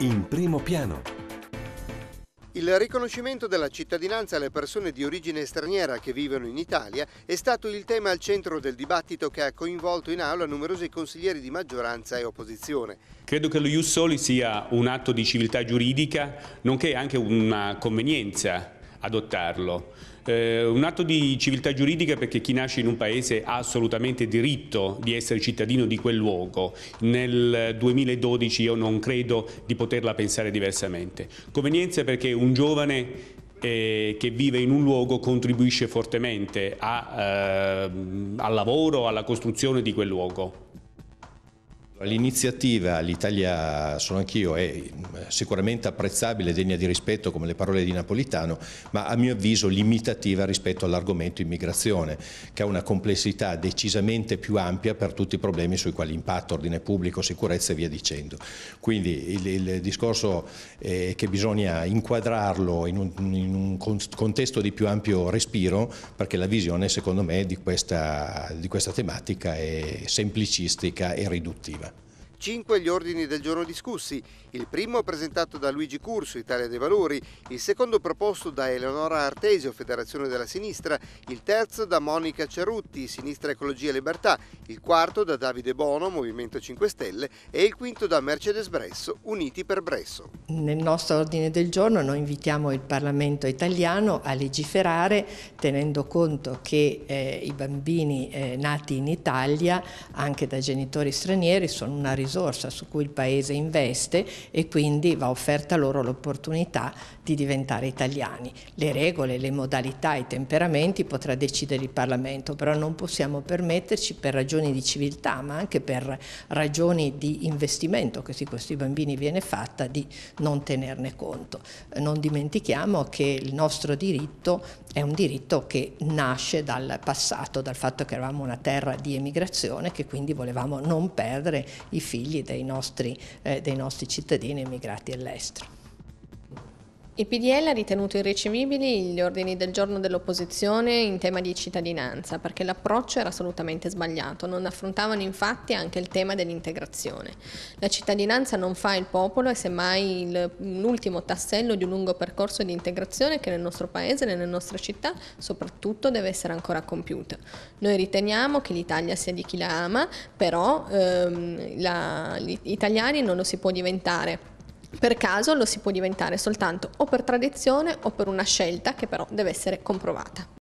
in primo piano. Il riconoscimento della cittadinanza alle persone di origine straniera che vivono in Italia è stato il tema al centro del dibattito che ha coinvolto in aula numerosi consiglieri di maggioranza e opposizione. Credo che lo Ius Soli sia un atto di civiltà giuridica, nonché anche una convenienza adottarlo. Eh, un atto di civiltà giuridica perché chi nasce in un paese ha assolutamente diritto di essere cittadino di quel luogo. Nel 2012 io non credo di poterla pensare diversamente. Convenienza perché un giovane eh, che vive in un luogo contribuisce fortemente a, eh, al lavoro, alla costruzione di quel luogo. L'iniziativa l'Italia sono anch'io è eh, sicuramente apprezzabile, degna di rispetto come le parole di Napolitano, ma a mio avviso limitativa rispetto all'argomento immigrazione, che ha una complessità decisamente più ampia per tutti i problemi sui quali impatto, ordine pubblico, sicurezza e via dicendo. Quindi il, il discorso è eh, che bisogna inquadrarlo in un, in un, contesto di più ampio respiro, perché la visione secondo me di questa, di questa tematica è semplicistica e riduttiva. Cinque gli ordini del giorno discussi, il primo presentato da Luigi Curso, Italia dei Valori, il secondo proposto da Eleonora Artesio, Federazione della Sinistra, il terzo da Monica Cerutti, Sinistra Ecologia e Libertà, il quarto da Davide Bono, Movimento 5 Stelle e il quinto da Mercedes Bresso, Uniti per Bresso. Nel nostro ordine del giorno noi invitiamo il Parlamento italiano a legiferare tenendo conto che eh, i bambini eh, nati in Italia, anche da genitori stranieri, sono una risorsa risorsa su cui il Paese investe e quindi va offerta loro l'opportunità di diventare italiani. Le regole, le modalità, i temperamenti potrà decidere il Parlamento, però non possiamo permetterci per ragioni di civiltà, ma anche per ragioni di investimento che su questi bambini viene fatta, di non tenerne conto. Non dimentichiamo che il nostro diritto è un diritto che nasce dal passato, dal fatto che eravamo una terra di emigrazione, che quindi volevamo non perdere i figli dei nostri, eh, dei nostri cittadini emigrati all'estero. Il PDL ha ritenuto irricevibili gli ordini del giorno dell'opposizione in tema di cittadinanza perché l'approccio era assolutamente sbagliato, non affrontavano infatti anche il tema dell'integrazione. La cittadinanza non fa il popolo e semmai l'ultimo tassello di un lungo percorso di integrazione che nel nostro paese, nelle nostre città soprattutto deve essere ancora compiuto. Noi riteniamo che l'Italia sia di chi la ama, però ehm, la, gli italiani non lo si può diventare per caso lo si può diventare soltanto o per tradizione o per una scelta che però deve essere comprovata.